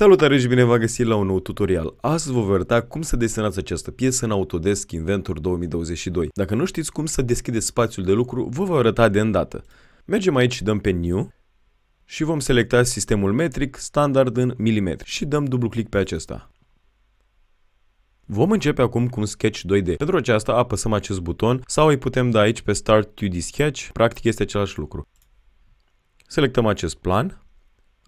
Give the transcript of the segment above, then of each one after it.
Salutare și bine v-am găsit la un nou tutorial. Astăzi vă voi arăta cum să desenați această piesă în Autodesk Inventor 2022. Dacă nu știți cum să deschideți spațiul de lucru, vă voi arăta de îndată. Mergem aici, și dăm pe New și vom selecta sistemul metric, standard în milimetri și dăm dublu click pe acesta. Vom începe acum cu un sketch 2D. Pentru aceasta apăsăm acest buton sau îi putem da aici pe Start 2D Sketch, practic este același lucru. Selectăm acest plan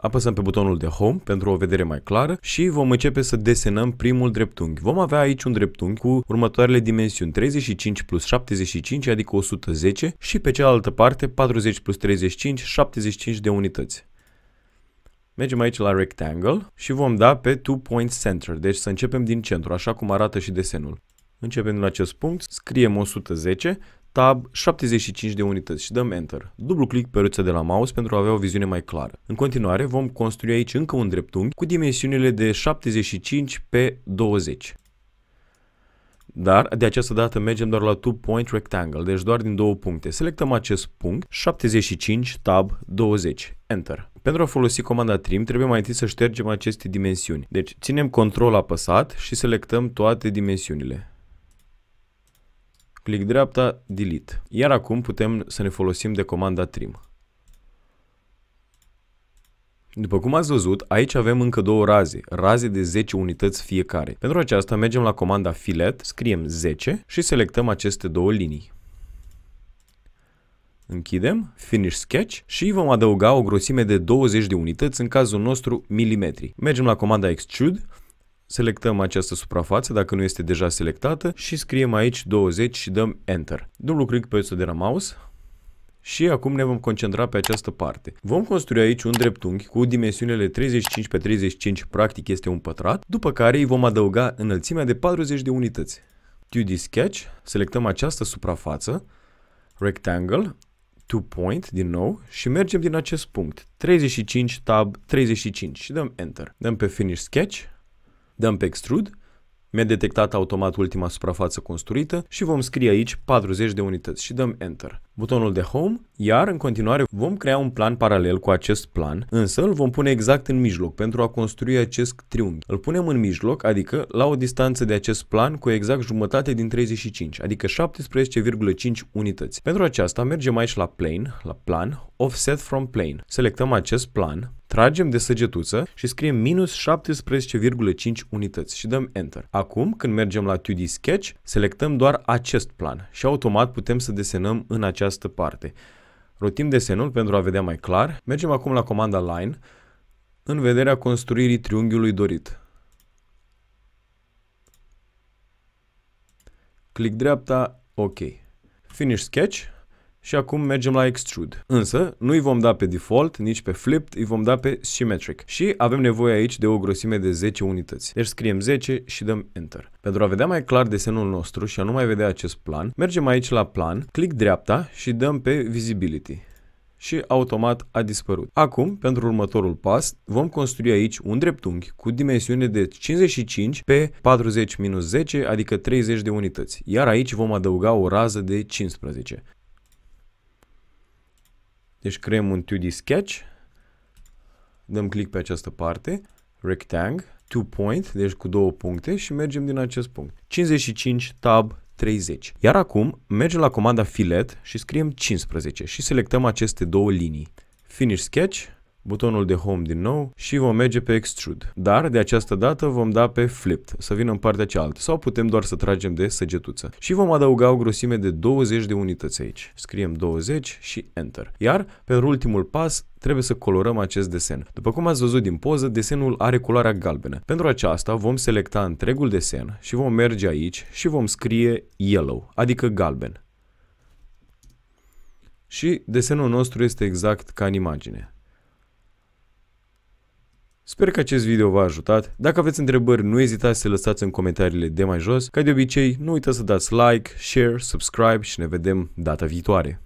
Apăsăm pe butonul de Home pentru o vedere mai clară și vom începe să desenăm primul dreptunghi. Vom avea aici un dreptunghi cu următoarele dimensiuni 35 plus 75, adică 110 și pe cealaltă parte 40 plus 35, 75 de unități. Mergem aici la Rectangle și vom da pe Two Point Center, deci să începem din centru, așa cum arată și desenul. Începem din acest punct, scriem 110, Tab 75 de unități și dăm Enter. Dublu click pe ruța de la mouse pentru a avea o viziune mai clară. În continuare vom construi aici încă un dreptunghi cu dimensiunile de 75 pe 20. Dar de această dată mergem doar la two point rectangle, deci doar din două puncte. Selectăm acest punct, 75 tab 20, Enter. Pentru a folosi comanda trim trebuie mai întâi să ștergem aceste dimensiuni. Deci ținem control apăsat și selectăm toate dimensiunile click dreapta, delete. Iar acum putem să ne folosim de comanda trim. După cum ați văzut, aici avem încă două raze, raze de 10 unități fiecare. Pentru aceasta mergem la comanda filet, scriem 10 și selectăm aceste două linii. Închidem, Finish Sketch și vom adăuga o grosime de 20 de unități, în cazul nostru milimetri. Mergem la comanda Extrude Selectăm această suprafață dacă nu este deja selectată și scriem aici 20 și dăm Enter. Dublu click pe de la mouse și acum ne vom concentra pe această parte. Vom construi aici un dreptunghi cu dimensiunile 35 pe 35, practic este un pătrat, după care îi vom adăuga înălțimea de 40 de unități. 2D Sketch, selectăm această suprafață, Rectangle, Two Point din nou și mergem din acest punct, 35 tab 35 și dăm Enter. Dăm pe Finish Sketch Dăm pe extrude, mi-a detectat automat ultima suprafață construită și vom scrie aici 40 de unități și dăm Enter. Butonul de Home, iar în continuare vom crea un plan paralel cu acest plan, însă îl vom pune exact în mijloc pentru a construi acest triunghi. Îl punem în mijloc, adică la o distanță de acest plan cu exact jumătate din 35, adică 17,5 unități. Pentru aceasta mergem aici la Plane, la Plan, Offset from Plane. Selectăm acest plan, tragem de săgetuță și scriem minus 17,5 unități și dăm Enter. Acum, când mergem la 2D Sketch, selectăm doar acest plan și automat putem să desenăm în această parte. Rotim desenul pentru a vedea mai clar. Mergem acum la comanda Line în vederea construirii triunghiului dorit. Clic dreapta, OK. Finish Sketch și acum mergem la Extrude. Însă, nu îi vom da pe default, nici pe flipped, îi vom da pe symmetric. Și avem nevoie aici de o grosime de 10 unități. Deci scriem 10 și dăm Enter. Pentru a vedea mai clar desenul nostru și a nu mai vedea acest plan, mergem aici la plan, click dreapta și dăm pe Visibility și automat a dispărut. Acum, pentru următorul pas, vom construi aici un dreptunghi cu dimensiune de 55 pe 40-10, adică 30 de unități, iar aici vom adăuga o rază de 15. Deci creăm un 2D sketch, dăm click pe această parte, rectang, 2 point, deci cu două puncte și mergem din acest punct. 55 tab 30. Iar acum mergem la comanda fillet și scriem 15 și selectăm aceste două linii. Finish sketch, butonul de Home din nou și vom merge pe Extrude. Dar de această dată vom da pe Flipped, să vină în partea cealaltă, sau putem doar să tragem de săgetuță. Și vom adăuga o grosime de 20 de unități aici. Scriem 20 și Enter. Iar, pentru ultimul pas, trebuie să colorăm acest desen. După cum ați văzut din poză, desenul are culoarea galbenă. Pentru aceasta vom selecta întregul desen și vom merge aici și vom scrie Yellow, adică galben. Și desenul nostru este exact ca în imagine. Sper că acest video v-a ajutat. Dacă aveți întrebări, nu ezitați să lăsați în comentariile de mai jos. Ca de obicei, nu uitați să dați like, share, subscribe și ne vedem data viitoare.